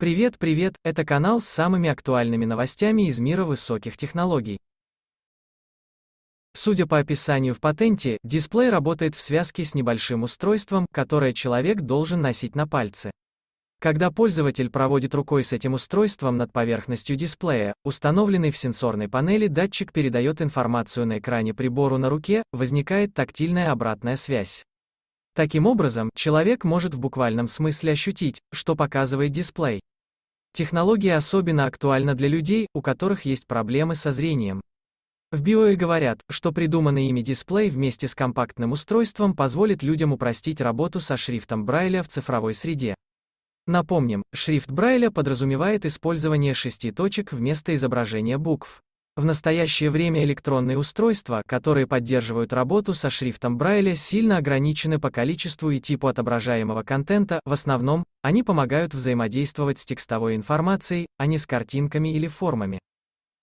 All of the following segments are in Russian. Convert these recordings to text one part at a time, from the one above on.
Привет, привет, это канал с самыми актуальными новостями из мира высоких технологий. Судя по описанию в патенте, дисплей работает в связке с небольшим устройством, которое человек должен носить на пальце. Когда пользователь проводит рукой с этим устройством над поверхностью дисплея, установленный в сенсорной панели датчик передает информацию на экране прибору на руке, возникает тактильная обратная связь. Таким образом, человек может в буквальном смысле ощутить, что показывает дисплей. Технология особенно актуальна для людей, у которых есть проблемы со зрением. В Биоэ говорят, что придуманный ими дисплей вместе с компактным устройством позволит людям упростить работу со шрифтом Брайля в цифровой среде. Напомним, шрифт Брайля подразумевает использование шести точек вместо изображения букв. В настоящее время электронные устройства, которые поддерживают работу со шрифтом Брайля, сильно ограничены по количеству и типу отображаемого контента, в основном, они помогают взаимодействовать с текстовой информацией, а не с картинками или формами.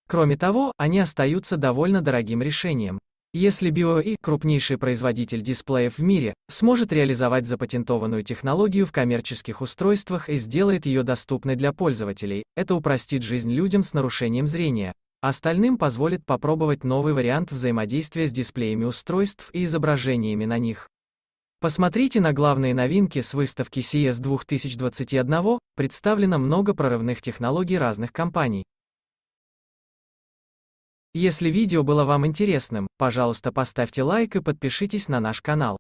Кроме того, они остаются довольно дорогим решением. Если BOE, крупнейший производитель дисплеев в мире, сможет реализовать запатентованную технологию в коммерческих устройствах и сделает ее доступной для пользователей, это упростит жизнь людям с нарушением зрения, Остальным позволит попробовать новый вариант взаимодействия с дисплеями устройств и изображениями на них. Посмотрите на главные новинки с выставки CES 2021, представлено много прорывных технологий разных компаний. Если видео было вам интересным, пожалуйста поставьте лайк и подпишитесь на наш канал.